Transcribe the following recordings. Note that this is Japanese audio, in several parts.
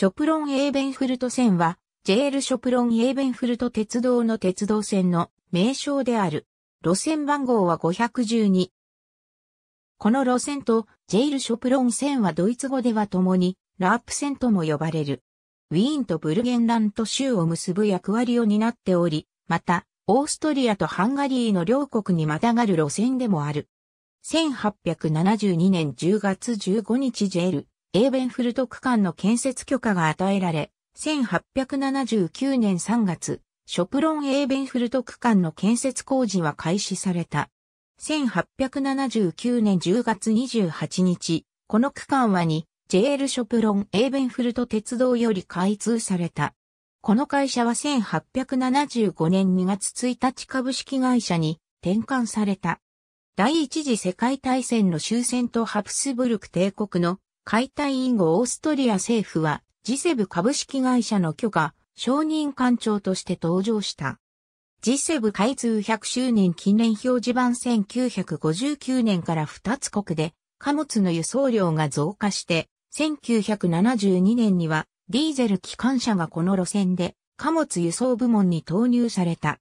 ショプロン・エーベンフルト線は、JL ショプロン・エーベンフルト鉄道の鉄道線の名称である。路線番号は512。この路線と JL ショプロン線はドイツ語では共に、ラープ線とも呼ばれる。ウィーンとブルゲンラント州を結ぶ役割を担っており、また、オーストリアとハンガリーの両国にまたがる路線でもある。1872年10月15日 JL エーベンフルト区間の建設許可が与えられ、1879年3月、ショプロン・エーベンフルト区間の建設工事は開始された。1879年10月28日、この区間はに JL ショプロン・エーベンフルト鉄道より開通された。この会社は1875年2月1日株式会社に転換された。第一次世界大戦の終戦とハプスブルク帝国の解体以後オーストリア政府はジセブ株式会社の許可、承認官庁として登場した。ジセブ開通100周年記念表示版1959年から2つ国で貨物の輸送量が増加して、1972年にはディーゼル機関車がこの路線で貨物輸送部門に投入された。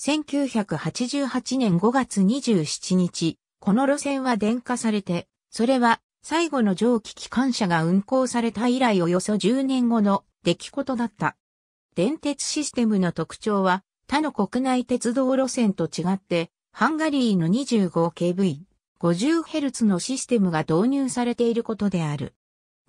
1988年5月27日、この路線は電化されて、それは最後の蒸気機関車が運行された以来およそ10年後の出来事だった。電鉄システムの特徴は他の国内鉄道路線と違って、ハンガリーの 25kV、50Hz のシステムが導入されていることである。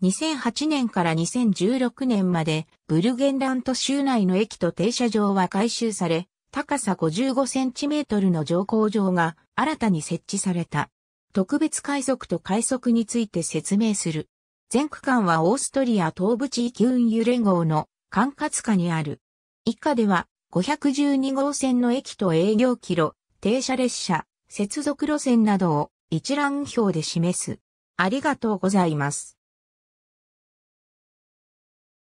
2008年から2016年まで、ブルゲンラント州内の駅と停車場は改修され、高さ55センチメートルの乗降場が新たに設置された。特別快速と快速について説明する。全区間はオーストリア東部地域運輸連合の管轄下にある。以下では512号線の駅と営業キロ、停車列車、接続路線などを一覧表で示す。ありがとうございます。